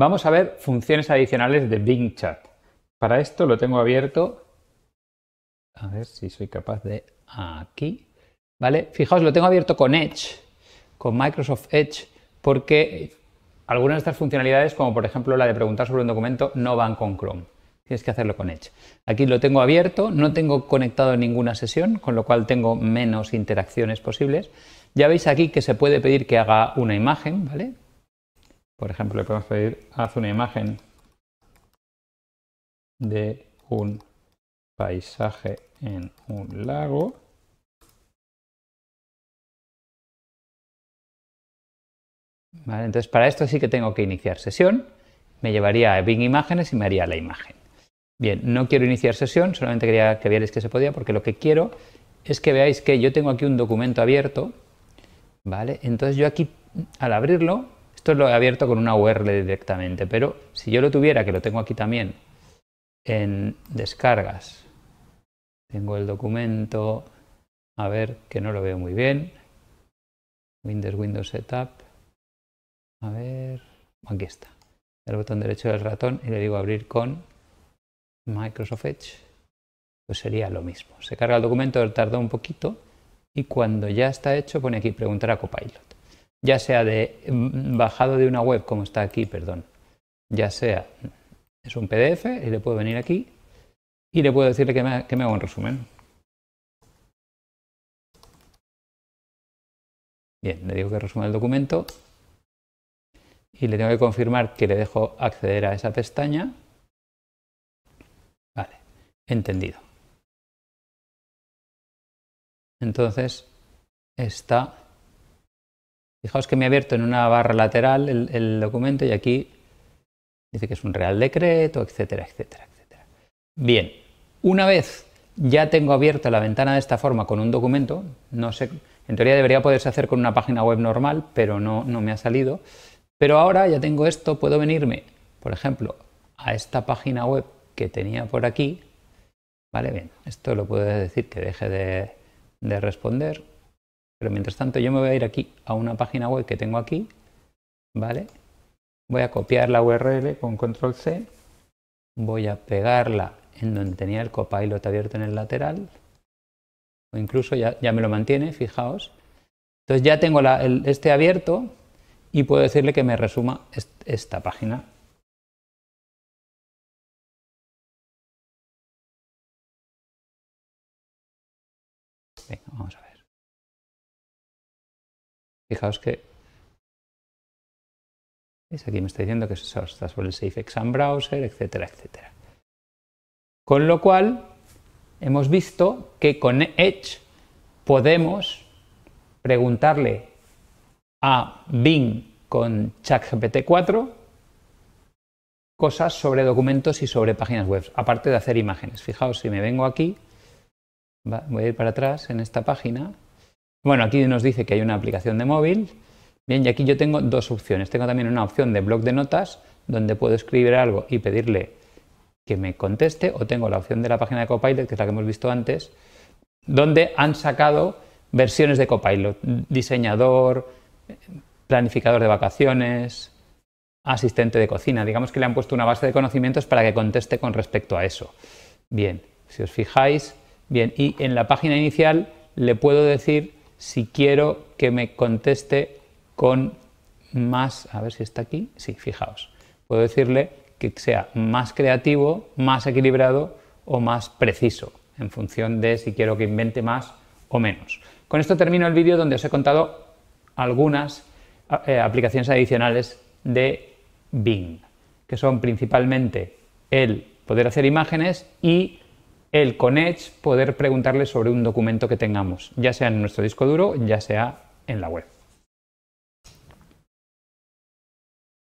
Vamos a ver funciones adicionales de Bing Chat. Para esto lo tengo abierto. A ver si soy capaz de aquí. ¿Vale? Fijaos, lo tengo abierto con Edge, con Microsoft Edge, porque algunas de estas funcionalidades, como por ejemplo la de preguntar sobre un documento, no van con Chrome. Tienes que hacerlo con Edge. Aquí lo tengo abierto, no tengo conectado ninguna sesión, con lo cual tengo menos interacciones posibles. Ya veis aquí que se puede pedir que haga una imagen, ¿vale? Por ejemplo, le podemos pedir, haz una imagen de un paisaje en un lago. entonces para esto sí que tengo que iniciar sesión. Me llevaría a Bing Imágenes y me haría la imagen. Bien, no quiero iniciar sesión, solamente quería que vierais que se podía, porque lo que quiero es que veáis que yo tengo aquí un documento abierto, ¿vale? Entonces yo aquí, al abrirlo, esto lo he abierto con una URL directamente, pero si yo lo tuviera, que lo tengo aquí también, en descargas, tengo el documento, a ver que no lo veo muy bien, Windows, Windows Setup, a ver, aquí está, el botón derecho del ratón y le digo abrir con Microsoft Edge, pues sería lo mismo. Se carga el documento, tarda un poquito y cuando ya está hecho pone aquí preguntar a Copilot ya sea de mm, bajado de una web, como está aquí, perdón, ya sea es un PDF y le puedo venir aquí y le puedo decirle que me, hago un resumen. Bien, le digo que resuma el documento y le tengo que confirmar que le dejo acceder a esa pestaña. Vale, entendido. Entonces está Fijaos que me ha abierto en una barra lateral el, documento y aquí dice que es un real decreto, etcétera, etcétera, etcétera. Bien, una vez ya tengo abierta la ventana de esta forma con un documento, no sé, en teoría debería poderse hacer con una página web normal, pero no, no me ha salido. Pero ahora ya tengo esto, puedo venirme, por ejemplo, a esta página web que tenía por aquí. Vale, bien, esto lo puedo decir que deje de responder. Pero mientras tanto yo me voy a ir aquí a una página web que tengo aquí, ¿vale? Voy a copiar la URL con control C, voy a pegarla en donde tenía el copilot abierto en el lateral, o incluso ya, me lo mantiene, fijaos. Entonces ya tengo este abierto y puedo decirle que me resuma esta página vamos a ver. Fijaos que veis aquí me está diciendo que está sobre el Safe Exam Browser, etcétera, etcétera. Con lo cual, hemos visto que con Edge podemos preguntarle a Bing con ChatGPT 4 cosas sobre documentos y sobre páginas web, aparte de hacer imágenes. Fijaos, si me vengo aquí, voy a ir para atrás en esta página, bueno, aquí nos dice que hay una aplicación de móvil. Bien, y aquí yo tengo dos opciones. Tengo también una opción de blog de notas, donde puedo escribir algo y pedirle que me conteste, o tengo la opción de la página de Copilot, que es la que hemos visto antes, donde han sacado versiones de Copilot, diseñador, planificador de vacaciones, asistente de cocina. Digamos que le han puesto una base de conocimientos para que conteste con respecto a eso. Bien, si os fijáis, bien, y en la página inicial le puedo decir si quiero que me conteste con más, a ver si está aquí, sí, fijaos, puedo decirle que sea más creativo, más equilibrado o más preciso, en función de si quiero que invente más o menos. Con esto termino el vídeo donde os he contado algunas eh, aplicaciones adicionales de Bing, que son principalmente el poder hacer imágenes y el conedge poder preguntarle sobre un documento que tengamos, ya sea en nuestro disco duro, ya sea en la web.